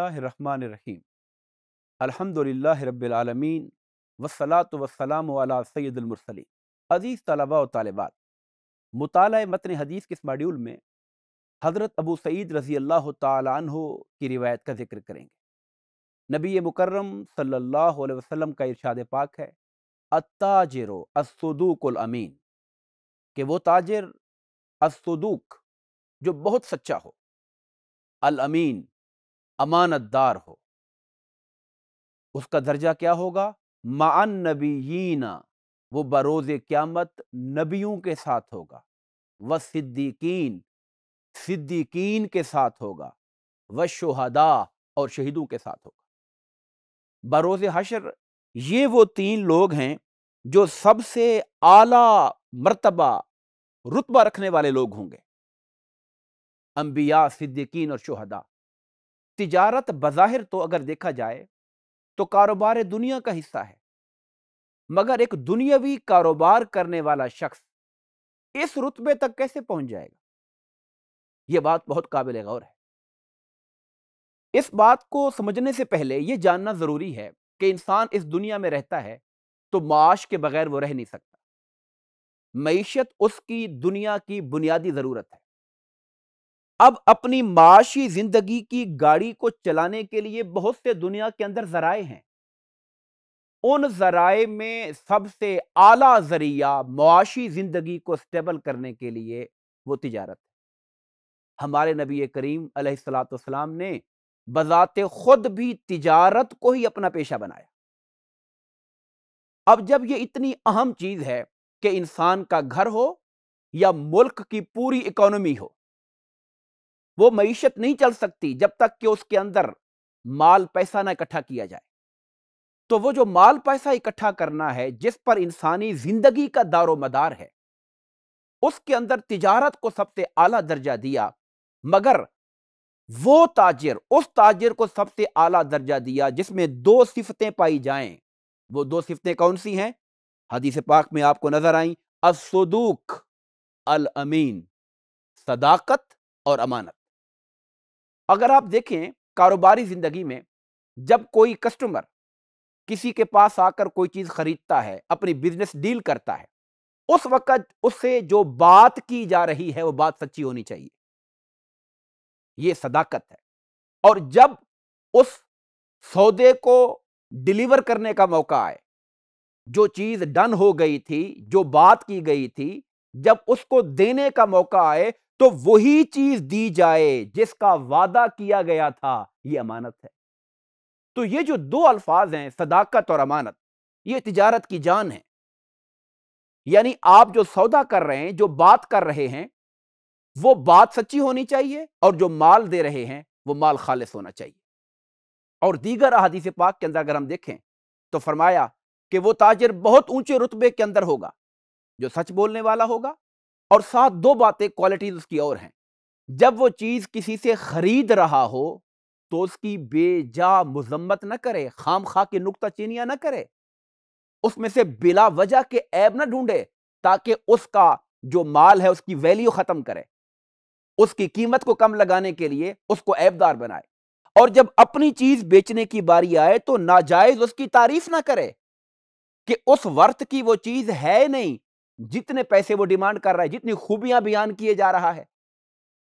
बसमीम अलहमदिल्ला रबालमीन वसलात वसलाम वाला सैदुलमरसली अज़ीज़ तलबा व तालबात मुताल मतन हदीस के इस मॉड्यूल में हज़रत अबू सईद रज़ी अल्लाह तहो की रिवायत का जिक्र करेंगे नबी मुकर्रम सल्ला वसलम का इरशाद पाक है अताजर असदूकमीन के वो ताजर असदूक जो बहुत सच्चा हो अलमीन अमानतदार हो उसका दर्जा क्या होगा मान नबीना वो बरोज़ क़्यामत नबियों के साथ होगा व सिद्दीकीन सिद्दीकीन के साथ होगा व शोहदा और शहीदों के साथ होगा बरोज़ हशर ये वो तीन लोग हैं जो सबसे आला मर्तबा रुतबा रखने वाले लोग होंगे अंबिया सिद्दीकीन और शोहदा तिजारत बज़ाहिर तो अगर देखा जाए तो कारोबार दुनिया का हिस्सा है मगर एक दुनियावी कारोबार करने वाला शख्स इस रुतबे तक कैसे पहुंच जाएगा यह बात बहुत काबिल गौर है इस बात को समझने से पहले यह जानना ज़रूरी है कि इंसान इस दुनिया में रहता है तो माश के बगैर वो रह नहीं सकता मीशत उसकी दुनिया की बुनियादी ज़रूरत है अब अपनी माशी जिंदगी की गाड़ी को चलाने के लिए बहुत से दुनिया के अंदर जराए हैं उन जराए में सबसे आला जरिया मुआशी जिंदगी को स्टेबल करने के लिए वो तजारत हमारे नबी करीम अलैहिस्सलाम ने बजाते खुद भी तजारत को ही अपना पेशा बनाया अब जब ये इतनी अहम चीज है कि इंसान का घर हो या मुल्क की पूरी इकोनॉमी हो वो मीशत नहीं चल सकती जब तक कि उसके अंदर माल पैसा ना इकट्ठा किया जाए तो वो जो माल पैसा इकट्ठा करना है जिस पर इंसानी जिंदगी का दारो मदार है उसके अंदर तिजारत को सबसे आला दर्जा दिया मगर वो ताजिर उस ताजिर को सबसे आला दर्जा दिया जिसमें दो सिफतें पाई जाएं वो दो सिफतें कौन सी हैं हदीस पाक में आपको नजर आई असदूक अल अमीन सदाकत और अमानत अगर आप देखें कारोबारी ज़िंदगी में जब कोई कस्टमर किसी के पास आकर कोई चीज़ खरीदता है अपनी बिजनेस डील करता है उस वक्त उससे जो बात की जा रही है वो बात सच्ची होनी चाहिए ये सदाकत है और जब उस सौदे को डिलीवर करने का मौका आए जो चीज़ डन हो गई थी जो बात की गई थी जब उसको देने का मौका आए तो वही चीज दी जाए जिसका वादा किया गया था ये अमानत है तो ये जो दो अल्फाज हैं सदाकत और अमानत ये तिजारत की जान है यानी आप जो सौदा कर रहे हैं जो बात कर रहे हैं वो बात सच्ची होनी चाहिए और जो माल दे रहे हैं वो माल खालिश होना चाहिए और दीगर अहादीस पाक के अंदर अगर हम देखें तो फरमाया कि वो ताजर बहुत ऊंचे रुतबे के अंदर होगा जो सच बोलने वाला होगा और साथ दो बातें क्वालिटीज उसकी और हैं जब वो चीज़ किसी से ख़रीद रहा हो तो उसकी बेजा मुजम्मत ना करे खाम खा के नुकता चीनिया ना करे उसमें से बिला वजह के ऐब ना ढूंढे ताकि उसका जो माल है उसकी वैल्यू ख़त्म करे उसकी कीमत को कम लगाने के लिए उसको ऐबदार बनाए और जब अपनी चीज़ बेचने की बारी आए तो नाजायज़ उसकी तारीफ ना करे कि उस वर्थ की वो चीज़ है नहीं जितने पैसे वो डिमांड कर रहा है जितनी खूबियां बयान किए जा रहा है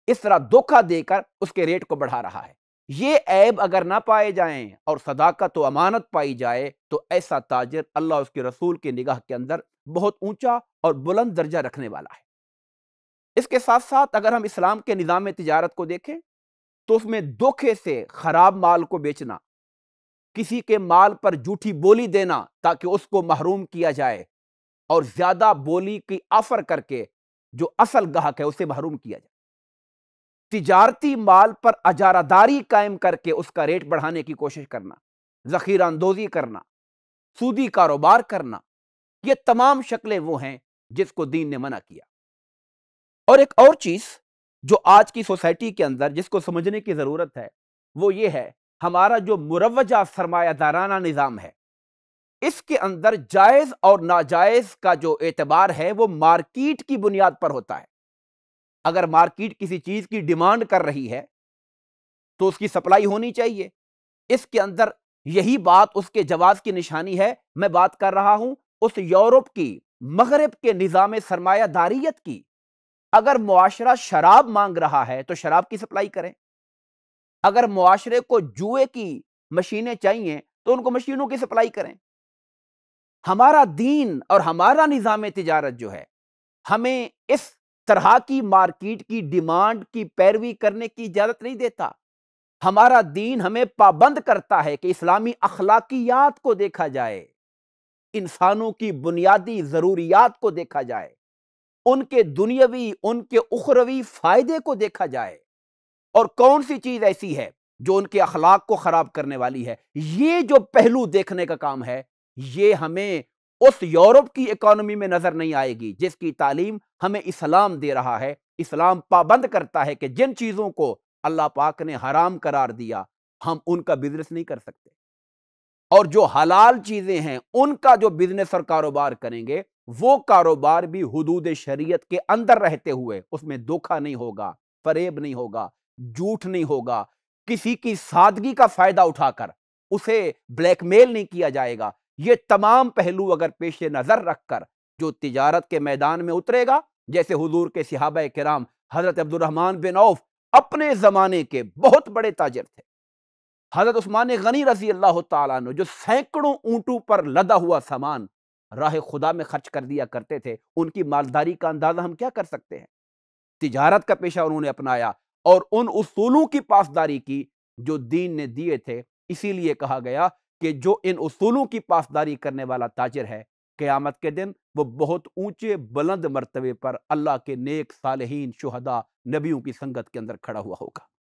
इस तरह धोखा देकर उसके रेट को बढ़ा रहा है ये ऐब अगर ना पाए जाए और सदाकत व अमानत पाई जाए तो ऐसा ताजर अल्लाह उसके रसूल की निगाह के अंदर बहुत ऊंचा और बुलंद दर्जा रखने वाला है इसके साथ साथ अगर हम इस्लाम के निज़ाम तजारत को देखें तो उसमें धोखे से ख़राब माल को बेचना किसी के माल पर झूठी बोली देना ताकि उसको महरूम किया जाए और ज्यादा बोली की ऑफर करके जो असल गाहक है उसे महरूम किया जाए तिजारती माल पर अजारादारी कायम करके उसका रेट बढ़ाने की कोशिश करना जखीरा अंदोजी करना सूदी कारोबार करना ये तमाम शक्लें वो हैं जिसको दीन ने मना किया और एक और चीज़ जो आज की सोसाइटी के अंदर जिसको समझने की ज़रूरत है वो ये है हमारा जो मुरवजा सरमायादाराना निज़ाम है इसके अंदर जायज और नाजायज का जो एतबार है वो मार्किट की बुनियाद पर होता है अगर मार्किट किसी चीज़ की डिमांड कर रही है तो उसकी सप्लाई होनी चाहिए इसके अंदर यही बात उसके जवाब की निशानी है मैं बात कर रहा हूं उस यूरोप की मगरब के निज़ाम सरमायादारीत की अगर मुआशरा शराब मांग रहा है तो शराब की सप्लाई करें अगर मुआशरे को जुए की मशीनें चाहिए तो उनको मशीनों की सप्लाई करें हमारा दीन और हमारा निज़ाम तजारत जो है हमें इस तरह की मार्किट की डिमांड की पैरवी करने की इजाज़त नहीं देता हमारा दीन हमें पाबंद करता है कि इस्लामी अखलाकियात को देखा जाए इंसानों की बुनियादी ज़रूरियात को देखा जाए उनके दुनियावी उनके उखरवी फ़ायदे को देखा जाए और कौन सी चीज़ ऐसी है जो उनके अखलाक को ख़राब करने वाली है ये जो पहलू देखने का काम है ये हमें उस यूरोप की इकोनॉमी में नजर नहीं आएगी जिसकी तालीम हमें इस्लाम दे रहा है इस्लाम पाबंद करता है कि जिन चीज़ों को अल्लाह पाक ने हराम करार दिया हम उनका बिजनेस नहीं कर सकते और जो हलाल चीज़ें हैं उनका जो बिजनेस और कारोबार करेंगे वो कारोबार भी हदूद शरीयत के अंदर रहते हुए उसमें धोखा नहीं होगा फरेब नहीं होगा झूठ नहीं होगा किसी की सादगी का फायदा उठाकर उसे ब्लैकमेल नहीं किया जाएगा ये तमाम पहलू अगर पेश नज़र रख कर जो तजारत के मैदान में उतरेगा जैसे हजूर के सिहाब कराम हज़रत अब्दुलरहमान बिन औफ अपने ज़माने के बहुत बड़े ताजर थे हज़रत उस्मान गनी रजी अल्लाह तु जो सैकड़ों ऊँटों पर लदा हुआ सामान राह खुदा में खर्च कर दिया करते थे उनकी मालदारी का अंदाज़ा हम क्या कर सकते हैं तजारत का पेशा उन्होंने अपनाया और उन उसूलों की पासदारी की जो दीन ने दिए थे इसीलिए कहा गया कि जो इन असूलों की पासदारी करने वाला ताजर है क़्यामत के दिन वो बहुत ऊंचे बुलंद मरतबे पर अल्लाह के नेक सालहीन शहदा नबियों की संगत के अंदर खड़ा हुआ होगा